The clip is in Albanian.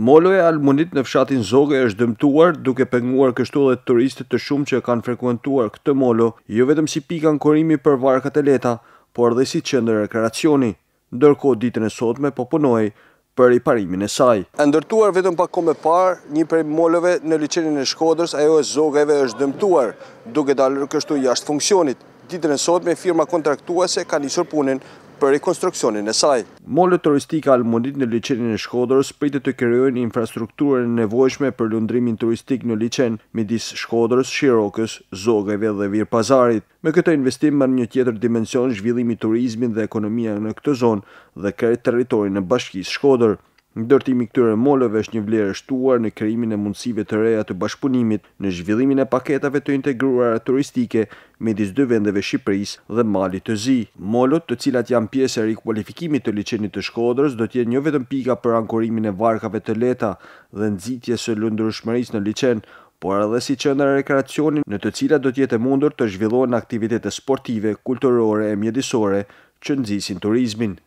Molo e Almunit në fshatin e është dëmtuar duke penguar kështu dhe turistët të shumë që kanë frekuentuar këtë molo, jo vetëm si pikan korimi për varkat e leta, por dhe si qëndër kreacioni, ndërko ditën e sotme po punoj për i parimin e saj. E ndërtuar vetëm pa kome par, një prej molove në liqenin e shkodrës, ajo e zogëve është dëmtuar, duke dalër kështu jashtë funksionit. Ditën e sotme firma kontraktuese ka njësër punin për rekonstruksionin e saj. Mole turistika almonit në liqenin e Shkodrës pritë të kërëjën infrastrukturën nevojshme për lundrimin turistik në liqen midis Shkodrës, Shirokës, Zogëve dhe Virpazarit. Pazarit. Me këtë investim më një tjetër dimension zhvillimi turizmin dhe ekonomia në këtë zonë dhe kërë teritorin e bashkisë Shkodrë. Ndërtimi i këtyre molëve është një vlerë shtuar në krijimin e mundësive të reja të bashkëpunimit në zhvillimin e paketave të integruara turistike midis dy vendeve Shqipërisë dhe Malit të Zi. Molët, të cilat janë pjesë e rikualifikimit të liçenit të Shkodrës, do të jenë jo vetëm pika për ankurimin e varkave të leta dhe nxitjes së lëndërshmërisë në liçen, por edhe si qendër rekreacioni në të cilat do të jetë mundur të zhvillohen aktivitete sportive, kulturore e mjedisore që nxisin turizmin.